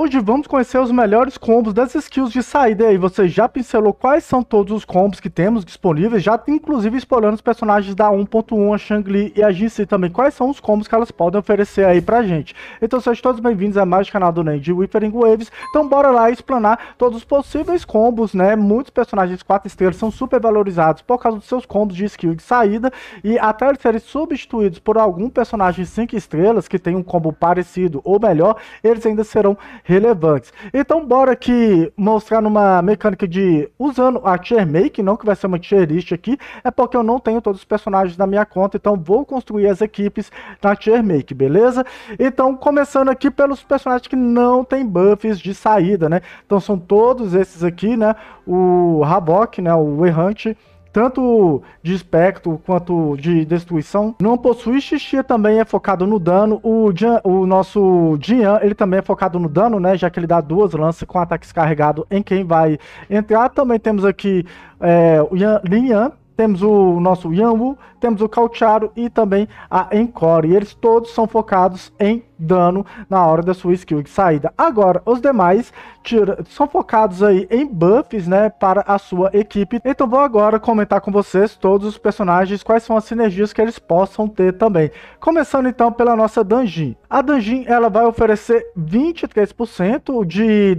Hoje vamos conhecer os melhores combos das skills de saída. E aí você já pincelou quais são todos os combos que temos disponíveis, já inclusive explorando os personagens da 1.1, a Shang-Li e a Jinxi também. Quais são os combos que elas podem oferecer aí pra gente. Então sejam todos bem-vindos a mais um canal do Nen de Whispering Waves. Então bora lá explanar todos os possíveis combos, né? Muitos personagens 4 estrelas são super valorizados por causa dos seus combos de skill de saída e até eles serem substituídos por algum personagem 5 estrelas que tem um combo parecido ou melhor, eles ainda serão relevantes. Então, bora aqui mostrar numa mecânica de usando a tier make, não que vai ser uma tier list aqui, é porque eu não tenho todos os personagens na minha conta, então vou construir as equipes na tier make, beleza? Então, começando aqui pelos personagens que não tem buffs de saída, né? Então, são todos esses aqui, né? O Havok, né? O Errante, tanto de espectro quanto de destruição. Não possui xixi também é focado no dano. O, Jean, o nosso Jian, ele também é focado no dano, né? Já que ele dá duas lances com ataques carregados em quem vai entrar. Também temos aqui é, o Yan, Lin Yan, temos o nosso Yanwu, temos o Caucharo e também a Encore. E eles todos são focados em dano na hora da sua skill de saída. Agora, os demais tira, são focados aí em buffs, né, para a sua equipe. Então vou agora comentar com vocês todos os personagens, quais são as sinergias que eles possam ter também. Começando então pela nossa Dungeon. A Dungeon, ela vai oferecer 23% de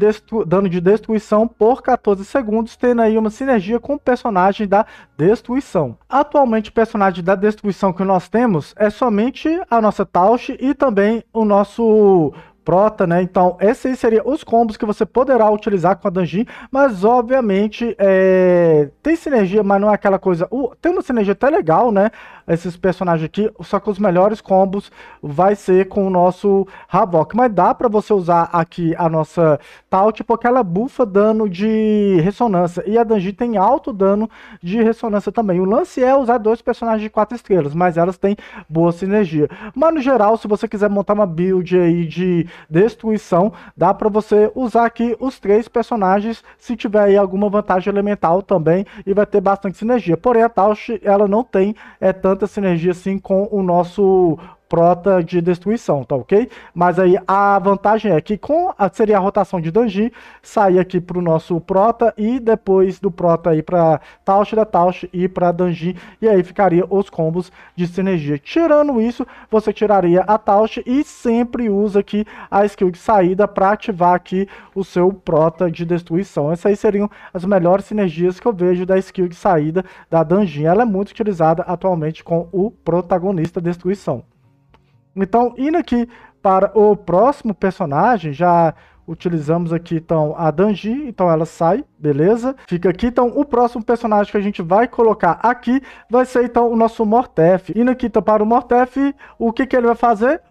dano de destruição por 14 segundos, tendo aí uma sinergia com o personagem da destruição. Atualmente o personagem metade da distribuição que nós temos é somente a nossa Tausch e também o nosso Prota, né? Então, esses seriam os combos que você poderá utilizar com a Danjin, mas obviamente é... tem sinergia, mas não é aquela coisa. Uh, tem uma sinergia até legal, né? esses personagens aqui, só que os melhores combos vai ser com o nosso Havok. Mas dá para você usar aqui a nossa Taut, porque ela bufa dano de ressonância, e a Danji tem alto dano de ressonância também. O lance é usar dois personagens de quatro estrelas, mas elas têm boa sinergia. Mas no geral, se você quiser montar uma build aí de destruição, dá para você usar aqui os três personagens, se tiver aí alguma vantagem elemental também, e vai ter bastante sinergia. Porém, a Taut, ela não tem é, tanto tanta sinergia assim com o nosso prota de destruição, tá ok? Mas aí a vantagem é que com a, seria a rotação de Danji, sair aqui pro nosso prota e depois do prota aí pra Tausch da Tausch e pra Danji, e aí ficaria os combos de sinergia. Tirando isso, você tiraria a Tausch e sempre usa aqui a skill de saída para ativar aqui o seu prota de destruição. Essas aí seriam as melhores sinergias que eu vejo da skill de saída da Danji. Ela é muito utilizada atualmente com o protagonista destruição. Então, indo aqui para o próximo personagem, já utilizamos aqui, então, a Danji, então ela sai, beleza? Fica aqui, então, o próximo personagem que a gente vai colocar aqui vai ser, então, o nosso Mortef. Indo aqui, então, para o Mortef, o que que ele vai fazer?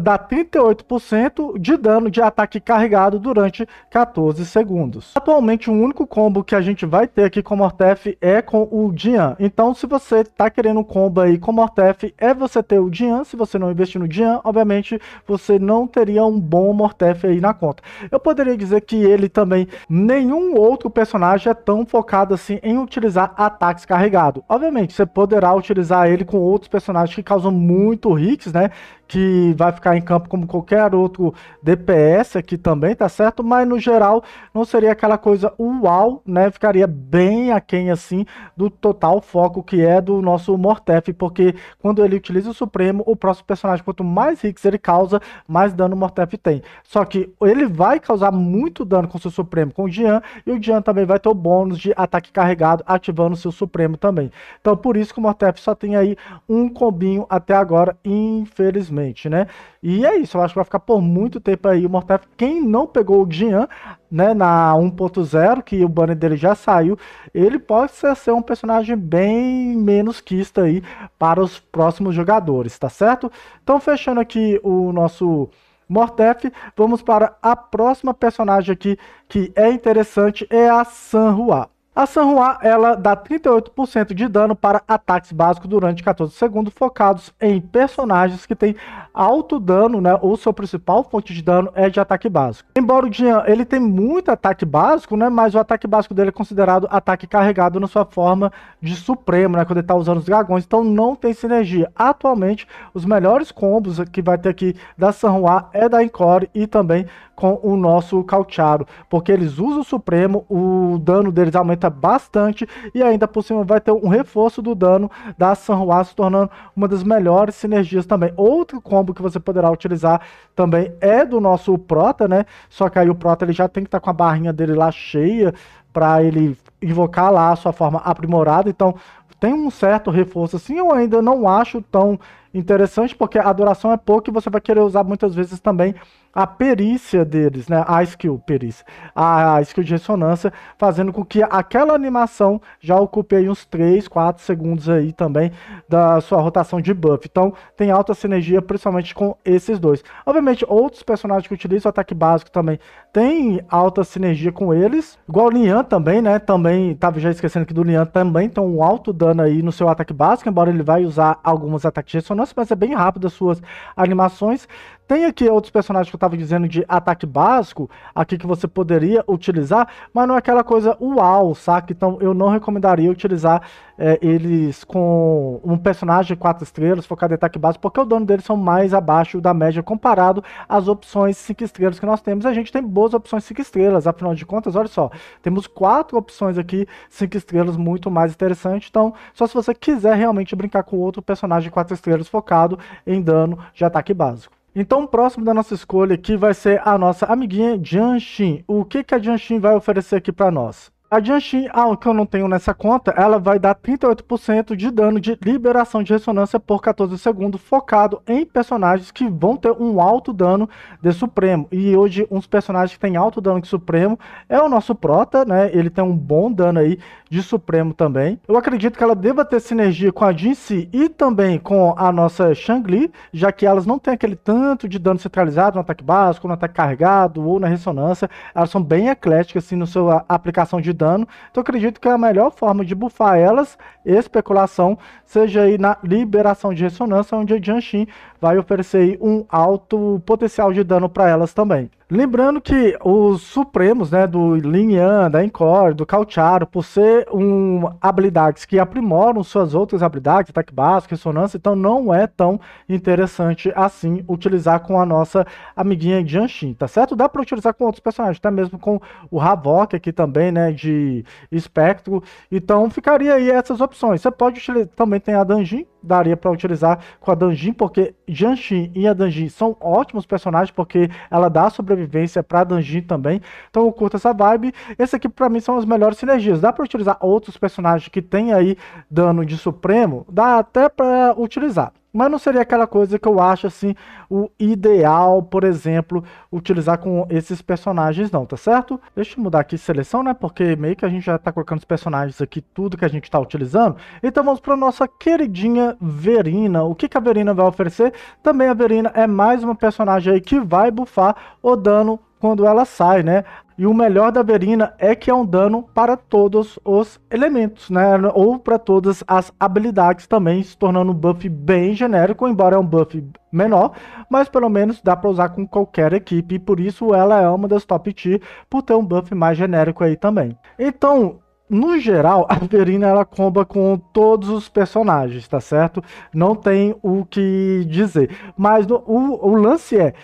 Dá 38% de dano de ataque carregado durante 14 segundos. Atualmente, o único combo que a gente vai ter aqui com o Mortef é com o Dian. Então, se você tá querendo um combo aí com o Mortef, é você ter o Dian. Se você não investir no Dian, obviamente, você não teria um bom Mortef aí na conta eu poderia dizer que ele também, nenhum outro personagem é tão focado assim em utilizar ataques carregados. Obviamente, você poderá utilizar ele com outros personagens que causam muito hits, né? Que vai ficar em campo como qualquer outro DPS aqui também, tá certo? Mas no geral, não seria aquela coisa uau, né? Ficaria bem aquém assim do total foco que é do nosso Mortef, porque quando ele utiliza o Supremo, o próximo personagem, quanto mais hits ele causa, mais dano o Mortef tem. Só que ele vai vai causar muito dano com seu Supremo com o Jean. e o Jean também vai ter o bônus de ataque carregado, ativando seu Supremo também. Então por isso que o Mortep só tem aí um combinho até agora, infelizmente, né? E é isso, eu acho que vai ficar por muito tempo aí o Mortep. Quem não pegou o Jean, né, na 1.0, que o banner dele já saiu, ele pode ser um personagem bem menos quista aí para os próximos jogadores, tá certo? Então fechando aqui o nosso Mortef. Vamos para a próxima personagem aqui que é interessante, é a Sanhua. A San Juan, ela dá 38% de dano para ataques básicos durante 14 segundos, focados em personagens que têm alto dano, né? Ou seu principal fonte de dano é de ataque básico. Embora o Jean, ele tem muito ataque básico, né? Mas o ataque básico dele é considerado ataque carregado na sua forma de supremo, né? Quando ele tá usando os dragões, então não tem sinergia. Atualmente, os melhores combos que vai ter aqui da San Juan é da Encore e também com o nosso Caucharo, porque eles usam o Supremo, o dano deles aumenta bastante e ainda por cima vai ter um reforço do dano da Sanhua, se tornando uma das melhores sinergias também. Outro combo que você poderá utilizar também é do nosso Prota, né? Só que aí o Prota ele já tem que estar tá com a barrinha dele lá cheia para ele invocar lá a sua forma aprimorada, então tem um certo reforço assim, eu ainda não acho tão interessante, porque a duração é pouca e você vai querer usar muitas vezes também a perícia deles, né? A skill perícia, a skill de ressonância, fazendo com que aquela animação já ocupe aí uns 3, 4 segundos aí também da sua rotação de buff. Então, tem alta sinergia, principalmente com esses dois. Obviamente, outros personagens que utilizam o ataque básico também tem alta sinergia com eles. Igual o Lian também, né? Também, tava já esquecendo que do Lian também tem um alto dano aí no seu ataque básico, embora ele vai usar alguns ataques de ressonância nossa, mas é bem rápido as suas animações. Tem aqui outros personagens que eu estava dizendo de ataque básico, aqui que você poderia utilizar, mas não é aquela coisa uau, saca? Então eu não recomendaria utilizar é, eles com um personagem de 4 estrelas focado em ataque básico, porque o dano deles são mais abaixo da média comparado às opções 5 estrelas que nós temos. A gente tem boas opções 5 estrelas, afinal de contas, olha só, temos quatro opções aqui 5 estrelas muito mais interessante. Então, só se você quiser realmente brincar com outro personagem de 4 estrelas focado em dano de ataque básico. Então, próximo da nossa escolha aqui vai ser a nossa amiguinha Jianshin. O que, que a Jianshin vai oferecer aqui para nós? A Jianshin, a que eu não tenho nessa conta, ela vai dar 38% de dano de liberação de ressonância por 14 segundos, focado em personagens que vão ter um alto dano de Supremo. E hoje, uns personagens que têm alto dano de Supremo é o nosso Prota, né? Ele tem um bom dano aí de Supremo também. Eu acredito que ela deva ter sinergia com a Jinxi e também com a nossa Shangli, já que elas não têm aquele tanto de dano centralizado no ataque básico, no ataque carregado ou na ressonância. Elas são bem ecléticas, assim, na sua aplicação de dano. Então acredito que é a melhor forma de buffar elas, especulação, seja aí na liberação de ressonância, onde a Jianshin vai oferecer um alto potencial de dano para elas também. Lembrando que os supremos, né, do Lin Yan, da Encore, do Caucharo, por ser um habilidades que aprimoram suas outras habilidades, ataque básico, ressonância, então não é tão interessante assim utilizar com a nossa amiguinha Jianshin, tá certo? Dá para utilizar com outros personagens, até mesmo com o Havok aqui também, né, de espectro. Então ficaria aí essas opções. Você pode utilizar, também tem a Danjin, daria para utilizar com a Danjin, porque Janshin e a Danjin são ótimos personagens, porque ela dá sobrevivência a Danjin também. Então eu curto essa vibe. Esse aqui para mim são as melhores sinergias. Dá para utilizar outros personagens que tem aí dano de Supremo? Dá até para utilizar. Mas não seria aquela coisa que eu acho assim o ideal, por exemplo, utilizar com esses personagens não, tá certo? Deixa eu mudar aqui seleção, né? Porque meio que a gente já tá colocando os personagens aqui, tudo que a gente tá utilizando. Então vamos para nossa queridinha Verina. O que, que a Verina vai oferecer? Também a Verina é mais uma personagem aí que vai bufar o dano quando ela sai, né? E o melhor da Verina é que é um dano para todos os elementos, né? Ou para todas as habilidades também, se tornando um buff bem genérico, embora é um buff menor, mas pelo menos dá para usar com qualquer equipe, e por isso ela é uma das top tier, por ter um buff mais genérico aí também. Então, no geral, a Verina ela comba com todos os personagens, tá certo? Não tem o que dizer. Mas no, o, o lance é,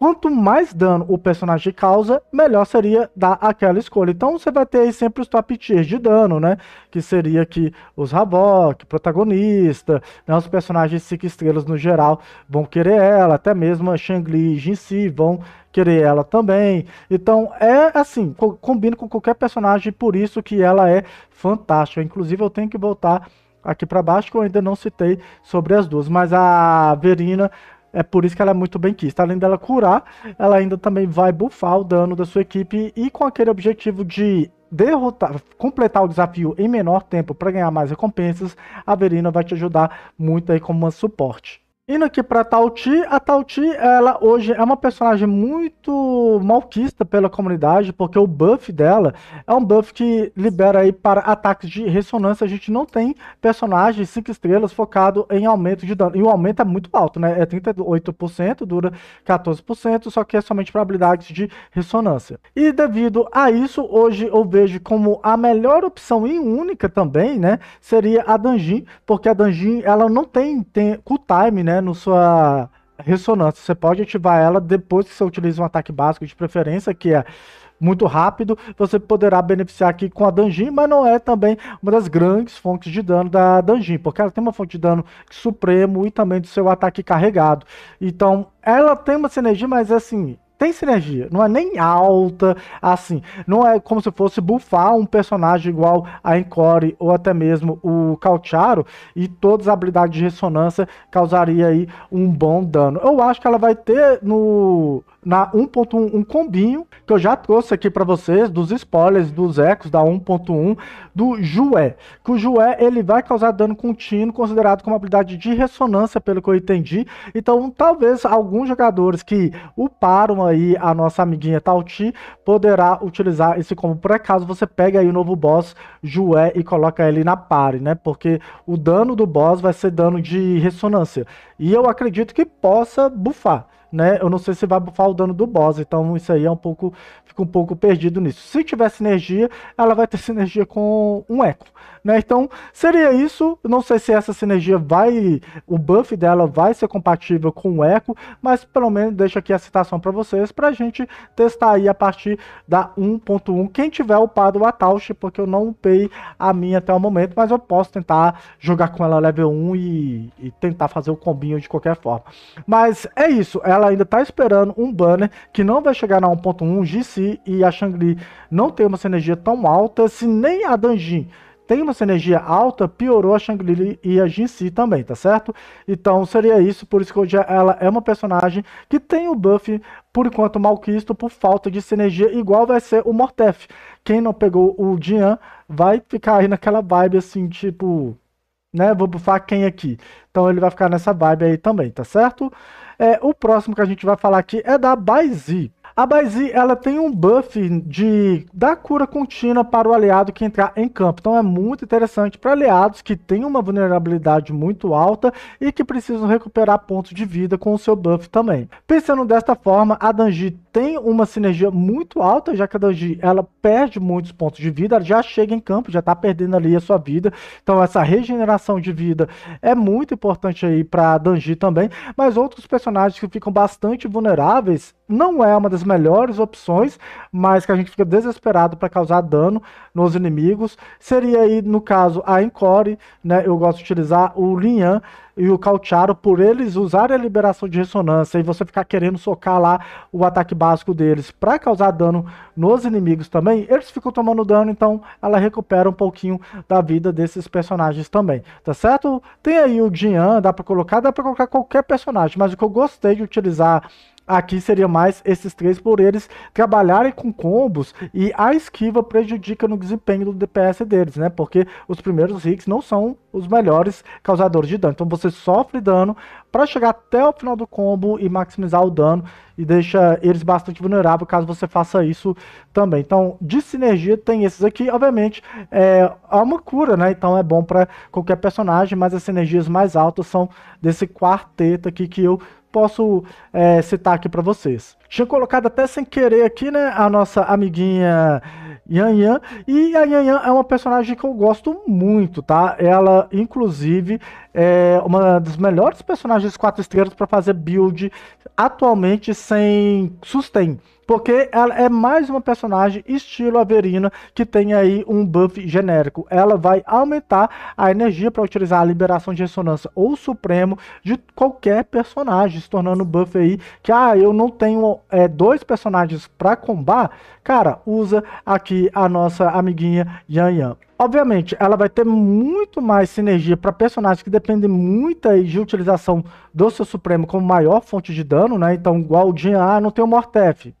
quanto mais dano o personagem causa, melhor seria dar aquela escolha. Então você vai ter aí sempre os top tiers de dano, né? Que seria aqui os Havok, protagonista, né? os personagens 5 estrelas no geral vão querer ela, até mesmo a Shang-Li si vão querer ela também. Então é assim, co combina com qualquer personagem, por isso que ela é fantástica. Inclusive eu tenho que voltar aqui para baixo que eu ainda não citei sobre as duas, mas a Verina é por isso que ela é muito bem quista. Além dela curar, ela ainda também vai bufar o dano da sua equipe e com aquele objetivo de derrotar, completar o desafio em menor tempo para ganhar mais recompensas, a Verina vai te ajudar muito aí como uma suporte. Indo aqui para Tauti, a Tauti, ela hoje é uma personagem muito malquista pela comunidade, porque o buff dela é um buff que libera aí para ataques de ressonância. A gente não tem personagem 5 estrelas focado em aumento de dano. E o aumento é muito alto, né? É 38%, dura 14%, só que é somente para habilidades de ressonância. E devido a isso, hoje eu vejo como a melhor opção e única também, né? Seria a Danjin, porque a Danjin, ela não tem, tem cool time, né? no sua ressonância. Você pode ativar ela depois que você utiliza um ataque básico de preferência, que é muito rápido, você poderá beneficiar aqui com a Danjin, mas não é também uma das grandes fontes de dano da Danjin, porque ela tem uma fonte de dano supremo e também do seu ataque carregado. Então, ela tem uma sinergia, mas é assim, tem sinergia. Não é nem alta, assim. Não é como se fosse bufar um personagem igual a Encore ou até mesmo o Caucharo e todas as habilidades de ressonância causaria aí um bom dano. Eu acho que ela vai ter no na 1.1 um combinho que eu já trouxe aqui para vocês dos spoilers dos ecos da 1.1 do Jué, que o Jué ele vai causar dano contínuo considerado como habilidade de ressonância pelo que eu entendi. Então, talvez alguns jogadores que uparam aí a nossa amiguinha Tauti poderá utilizar esse combo por acaso você pega aí o novo boss Jué e coloca ele na pare, né? Porque o dano do boss vai ser dano de ressonância. E eu acredito que possa bufar né? Eu não sei se vai bufar o dano do boss, então isso aí é um pouco, fica um pouco perdido nisso. Se tiver sinergia, ela vai ter sinergia com um eco, né? Então, seria isso. não sei se essa sinergia vai. O buff dela vai ser compatível com o Echo, mas pelo menos deixa aqui a citação para vocês para a gente testar aí a partir da 1.1. Quem tiver upado o Ataush, porque eu não upei a minha até o momento, mas eu posso tentar jogar com ela level 1 e, e tentar fazer o combinho de qualquer forma. Mas é isso. Ela ainda está esperando um banner que não vai chegar na 1.1 GC e a Shangri não tem uma sinergia tão alta, se nem a Danjin tem uma sinergia alta, piorou a Shang-Li e a Jinxi também, tá certo? Então seria isso, por isso que hoje ela é uma personagem que tem o buff por enquanto malquisto por falta de sinergia, igual vai ser o Mortef. Quem não pegou o Dian vai ficar aí naquela vibe assim, tipo, né, vou bufar quem aqui. Então ele vai ficar nessa vibe aí também, tá certo? É, o próximo que a gente vai falar aqui é da Baizi. A Baizi, ela tem um buff de dar cura contínua para o aliado que entrar em campo. Então é muito interessante para aliados que têm uma vulnerabilidade muito alta e que precisam recuperar pontos de vida com o seu buff também. Pensando desta forma, a Danji tem uma sinergia muito alta, já que a Danji ela perde muitos pontos de vida, ela já chega em campo, já está perdendo ali a sua vida. Então essa regeneração de vida é muito importante aí para Danji também, mas outros personagens que ficam bastante vulneráveis não é uma das melhores opções, mas que a gente fica desesperado para causar dano nos inimigos. Seria aí, no caso, a Encore, né? Eu gosto de utilizar o Linhan e o Cautiaro, por eles usarem a liberação de ressonância e você ficar querendo socar lá o ataque básico deles para causar dano nos inimigos também, eles ficam tomando dano, então ela recupera um pouquinho da vida desses personagens também, tá certo? Tem aí o Jian, dá para colocar, dá para colocar qualquer personagem, mas o que eu gostei de utilizar Aqui seria mais esses três por eles trabalharem com combos e a esquiva prejudica no desempenho do DPS deles, né? Porque os primeiros hits não são os melhores causadores de dano. Então você sofre dano para chegar até o final do combo e maximizar o dano e deixa eles bastante vulneráveis caso você faça isso também. Então, de sinergia tem esses aqui, obviamente, é, é uma cura, né? Então é bom para qualquer personagem, mas as sinergias mais altas são desse quarteto aqui que eu posso é, citar aqui para vocês. Tinha colocado até sem querer aqui, né, a nossa amiguinha Yan Yan, e a Yan Yan é uma personagem que eu gosto muito, tá? Ela, inclusive, é uma das melhores personagens quatro estrelas para fazer build atualmente sem sustain. Porque ela é mais uma personagem estilo Averina que tem aí um buff genérico. Ela vai aumentar a energia para utilizar a liberação de ressonância ou supremo de qualquer personagem, se tornando um buff aí que, ah, eu não tenho é, dois personagens para combar, cara, usa aqui a nossa amiguinha Yan Yan. Obviamente, ela vai ter muito mais sinergia para personagens que dependem muito aí de utilização do seu Supremo como maior fonte de dano, né? Então, igual o Jin, ah, não tem o Mortef.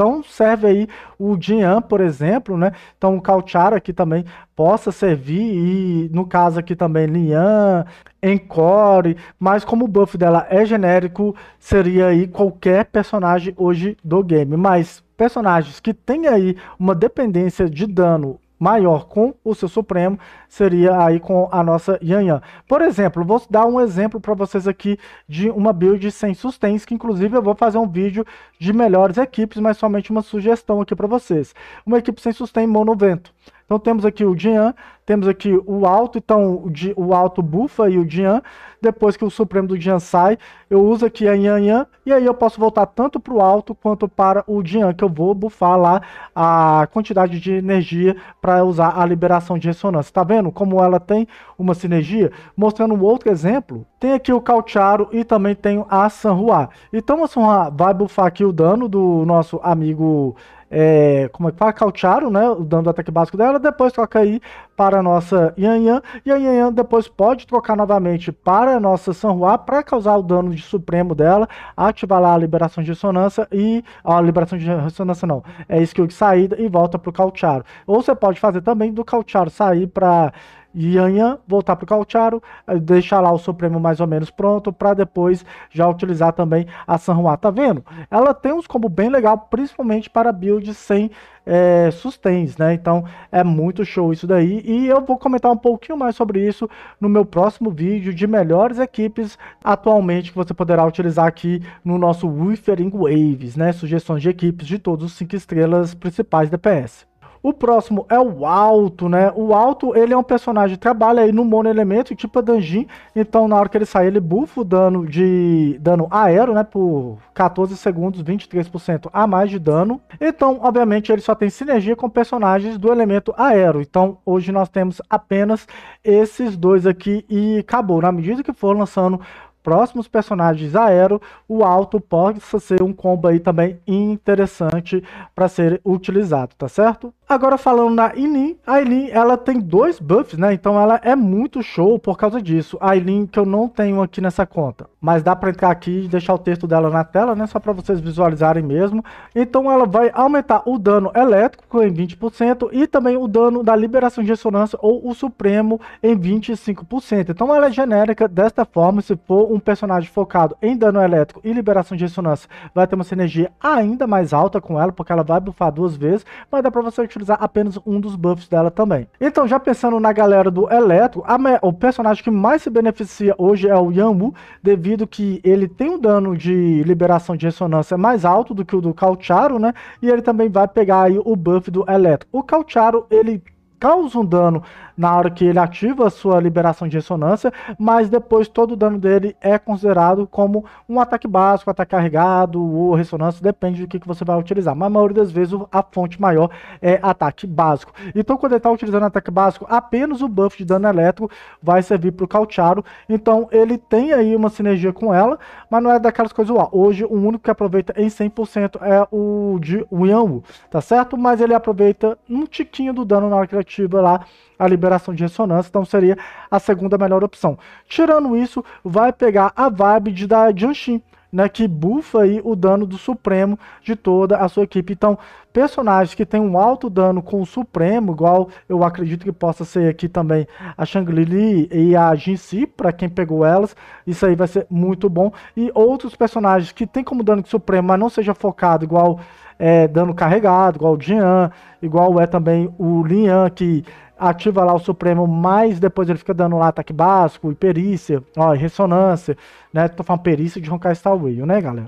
Então serve aí o Dian, por exemplo, né? Então o Cauchara aqui também possa servir e no caso aqui também Lian, Encore, mas como o buff dela é genérico, seria aí qualquer personagem hoje do game, mas personagens que tem aí uma dependência de dano maior com o seu Supremo, seria aí com a nossa Yan Yan. Por exemplo, vou dar um exemplo para vocês aqui de uma build sem sustens que inclusive eu vou fazer um vídeo de melhores equipes, mas somente uma sugestão aqui para vocês. Uma equipe sem sustain mono vento. Então temos aqui o Dian, temos aqui o alto, então o alto bufa e o Dian. Depois que o supremo do Dian sai, eu uso aqui a Yan Yan, e aí eu posso voltar tanto para o alto quanto para o Dian, que eu vou bufar lá a quantidade de energia para usar a liberação de ressonância. Tá vendo como ela tem uma sinergia? Mostrando um outro exemplo, tem aqui o Calcharo e também tem a Sanhua. Então a Sanhua vai bufar aqui o dano do nosso amigo é, como é que fala? Cautearam, né? Dando o ataque básico dela, depois troca aí para a nossa Yan Yan. E a Yan Yan depois pode trocar novamente para a nossa Sanhua para causar o dano de supremo dela, ativar lá a liberação de ressonância e. a liberação de ressonância não, é skill de saída e volta para o Ou você pode fazer também do Cautearo sair para Yanyan, voltar para o Caucharo, eh, deixar lá o Supremo mais ou menos pronto, para depois já utilizar também a San Juan. Tá vendo? Ela tem uns combos bem legal, principalmente para builds sem é, né? Então é muito show isso daí. E eu vou comentar um pouquinho mais sobre isso no meu próximo vídeo de melhores equipes atualmente que você poderá utilizar aqui no nosso Withering Waves, né? Sugestões de equipes de todos os 5 estrelas principais DPS. O próximo é o Alto, né? O Alto, ele é um personagem que trabalha aí no elemento tipo a Danjin. Então, na hora que ele sai, ele bufa o dano de dano aero, né? Por 14 segundos, 23% a mais de dano. Então, obviamente, ele só tem sinergia com personagens do elemento aero. Então, hoje nós temos apenas esses dois aqui e acabou. Na medida que for lançando próximos personagens aero, o alto pode ser um combo aí também interessante para ser utilizado, tá certo? Agora falando na Eileen, a Eileen ela tem dois buffs, né? Então ela é muito show por causa disso. A Eileen que eu não tenho aqui nessa conta, mas dá para entrar aqui e deixar o texto dela na tela, né? Só para vocês visualizarem mesmo. Então ela vai aumentar o dano elétrico em 20% e também o dano da liberação de ressonância ou o supremo em 25%. Então ela é genérica desta forma, se for um personagem focado em dano elétrico e liberação de ressonância, vai ter uma sinergia ainda mais alta com ela, porque ela vai buffar duas vezes, mas dá para você utilizar apenas um dos buffs dela também. Então, já pensando na galera do Eletro, o personagem que mais se beneficia hoje é o Yamu, devido que ele tem um dano de liberação de ressonância mais alto do que o do Caucharo, né? E ele também vai pegar aí o buff do Eletro. O Caucharo, ele causa um dano na hora que ele ativa a sua liberação de ressonância, mas depois todo o dano dele é considerado como um ataque básico, ataque carregado ou ressonância, depende do que, que você vai utilizar. Mas a maioria das vezes a fonte maior é ataque básico. Então quando ele está utilizando ataque básico, apenas o buff de dano elétrico vai servir para o Caucharo. Então ele tem aí uma sinergia com ela, mas não é daquelas coisas lá. Hoje o único que aproveita em 100% é o de Yanwu, tá certo? Mas ele aproveita um tiquinho do dano na hora que ele efetiva lá a liberação de ressonância, então seria a segunda melhor opção. Tirando isso, vai pegar a vibe de da Jianshin, né, que bufa aí o dano do Supremo de toda a sua equipe. Então, personagens que tem um alto dano com o Supremo, igual eu acredito que possa ser aqui também a Shang-Li e a Jinxi, para quem pegou elas, isso aí vai ser muito bom. E outros personagens que tem como dano de Supremo, mas não seja focado igual é, dando carregado, igual o Jian, igual é também o Lian, que ativa lá o Supremo, mas depois ele fica dando lá ataque básico e perícia, ó, e ressonância, né? Tô falando perícia de roncar Star Rail, né, galera?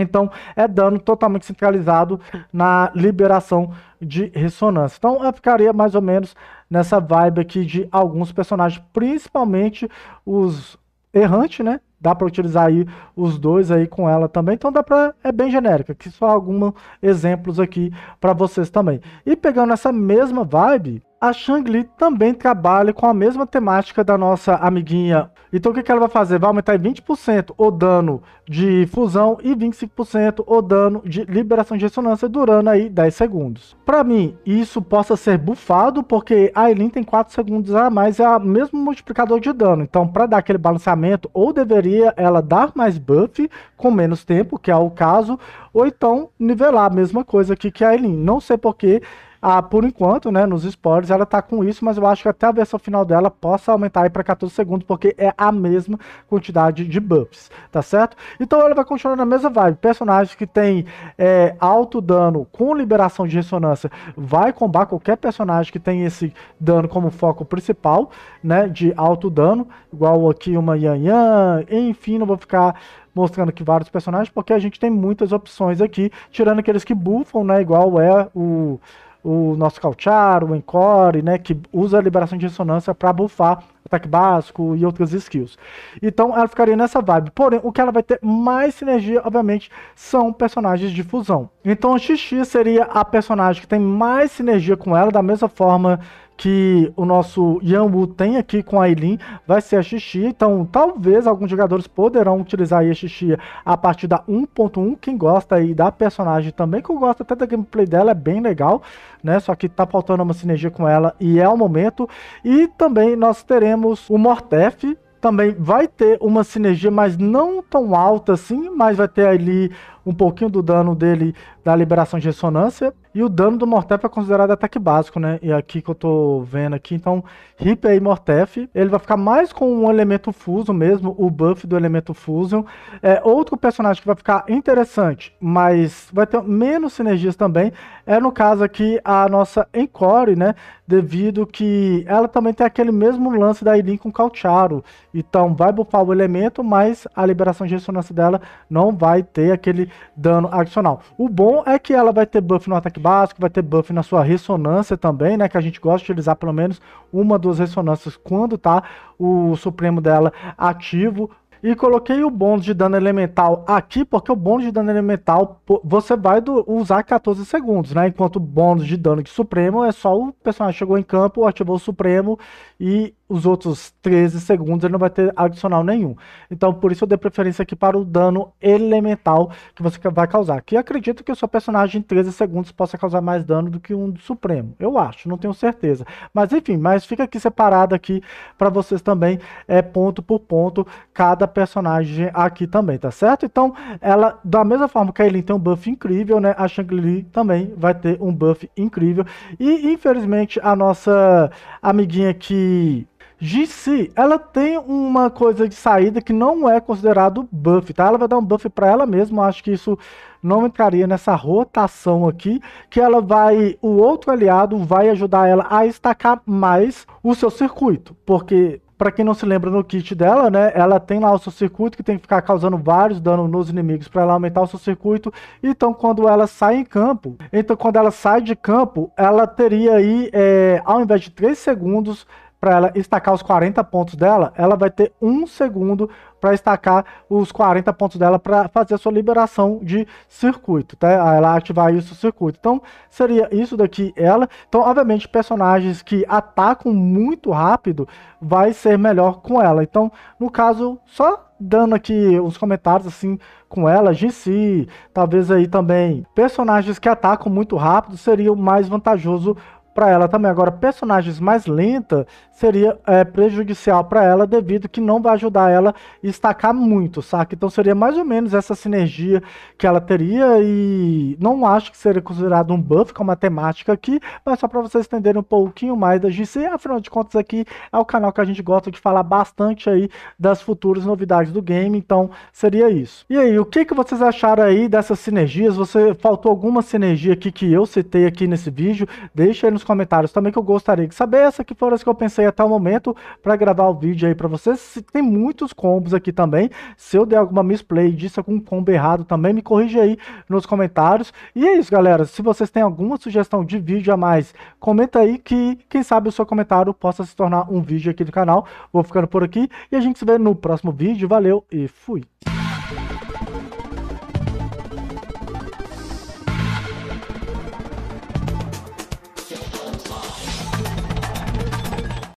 Então, é dano totalmente centralizado na liberação de ressonância. Então, eu ficaria mais ou menos nessa vibe aqui de alguns personagens, principalmente os errantes, né? dá para utilizar aí os dois aí com ela também. Então dá para é bem genérica, que só alguns exemplos aqui para vocês também. E pegando essa mesma vibe, a Shangli também trabalha com a mesma temática da nossa amiguinha então o que, que ela vai fazer? Vai aumentar em 20% o dano de fusão e 25% o dano de liberação de ressonância durando aí 10 segundos. Para mim, isso possa ser bufado, porque a Eileen tem 4 segundos a mais e é o mesmo multiplicador de dano. Então, para dar aquele balanceamento, ou deveria ela dar mais buff com menos tempo, que é o caso, ou então nivelar a mesma coisa aqui que a Eileen. Não sei porquê ah, por enquanto, né, nos spoilers ela tá com isso, mas eu acho que até a versão final dela possa aumentar aí para 14 segundos, porque é a mesma quantidade de buffs, tá certo? Então ela vai continuar na mesma vibe. Personagens que tem é, alto dano com liberação de ressonância vai combar qualquer personagem que tem esse dano como foco principal, né, de alto dano, igual aqui uma Yan Yan, enfim, não vou ficar mostrando aqui vários personagens, porque a gente tem muitas opções aqui, tirando aqueles que bufam, né, igual é o o nosso Cauchar, o Encore, né, que usa a liberação de ressonância para buffar ataque básico e outras skills. Então ela ficaria nessa vibe. Porém, o que ela vai ter mais sinergia, obviamente, são personagens de fusão. Então a Xx seria a personagem que tem mais sinergia com ela, da mesma forma que o nosso Yang Wu tem aqui com a Aileen vai ser a Xixi, então talvez alguns jogadores poderão utilizar a Xixi a partir da 1.1, quem gosta aí da personagem também, que eu gosto até da gameplay dela, é bem legal, né, só que tá faltando uma sinergia com ela e é o momento, e também nós teremos o Mortef, também vai ter uma sinergia, mas não tão alta assim, mas vai ter ali um pouquinho do dano dele da liberação de ressonância. E o dano do Mortef é considerado ataque básico, né? E aqui que eu tô vendo aqui, então, Rip aí Mortef, ele vai ficar mais com um elemento fuso mesmo, o buff do elemento fusion. É, outro personagem que vai ficar interessante, mas vai ter menos sinergias também, é no caso aqui a nossa Encore, né? Devido que ela também tem aquele mesmo lance da Eileen com Calcharo. Então vai bufar o elemento, mas a liberação de ressonância dela não vai ter aquele dano adicional. O bom é que ela vai ter buff no ataque básico, vai ter buff na sua ressonância também, né? Que a gente gosta de utilizar pelo menos uma das ressonâncias quando tá o supremo dela ativo. E coloquei o bônus de dano elemental aqui, porque o bônus de dano elemental você vai do, usar 14 segundos, né? Enquanto o bônus de dano de Supremo é só o personagem chegou em campo, ativou o Supremo e os outros 13 segundos ele não vai ter adicional nenhum. Então, por isso eu dei preferência aqui para o dano elemental que você vai causar. Que acredito que o seu personagem em 13 segundos possa causar mais dano do que um do Supremo. Eu acho, não tenho certeza. Mas enfim, mas fica aqui separado aqui para vocês também, é ponto por ponto, cada personagem aqui também, tá certo? Então, ela, da mesma forma que a Eileen tem um buff incrível, né? A Shang-Li também vai ter um buff incrível. E, infelizmente, a nossa amiguinha aqui GC, ela tem uma coisa de saída que não é considerado buff, tá? Ela vai dar um buff para ela mesma, acho que isso não entraria nessa rotação aqui, que ela vai, o outro aliado vai ajudar ela a estacar mais o seu circuito, porque para quem não se lembra no kit dela, né? Ela tem lá o seu circuito que tem que ficar causando vários danos nos inimigos para ela aumentar o seu circuito. Então, quando ela sai em campo, então quando ela sai de campo, ela teria aí, é, ao invés de 3 segundos, para ela estacar os 40 pontos dela, ela vai ter um segundo para estacar os 40 pontos dela para fazer a sua liberação de circuito, tá? Ah, ela ativar isso circuito. Então, seria isso daqui ela. Então, obviamente, personagens que atacam muito rápido vai ser melhor com ela. Então, no caso, só dando aqui uns comentários assim com ela, GC, talvez aí também personagens que atacam muito rápido seria o mais vantajoso para ela também. Agora, personagens mais lenta seria é, prejudicial para ela, devido que não vai ajudar ela a destacar muito, saca? Então seria mais ou menos essa sinergia que ela teria e não acho que seria considerado um buff com matemática aqui, mas só para vocês entenderem um pouquinho mais da GC, afinal de contas aqui é o canal que a gente gosta de falar bastante aí das futuras novidades do game, então seria isso. E aí, o que, que vocês acharam aí dessas sinergias? Você faltou alguma sinergia aqui que eu citei aqui nesse vídeo? Deixa aí nos comentários também que eu gostaria de saber. essa que foram as que eu pensei até o momento para gravar o vídeo aí para vocês. Tem muitos combos aqui também. Se eu der alguma misplay, disso, algum combo errado também, me corrija aí nos comentários. E é isso, galera. Se vocês têm alguma sugestão de vídeo a mais, comenta aí que, quem sabe, o seu comentário possa se tornar um vídeo aqui do canal. Vou ficando por aqui e a gente se vê no próximo vídeo. Valeu e fui!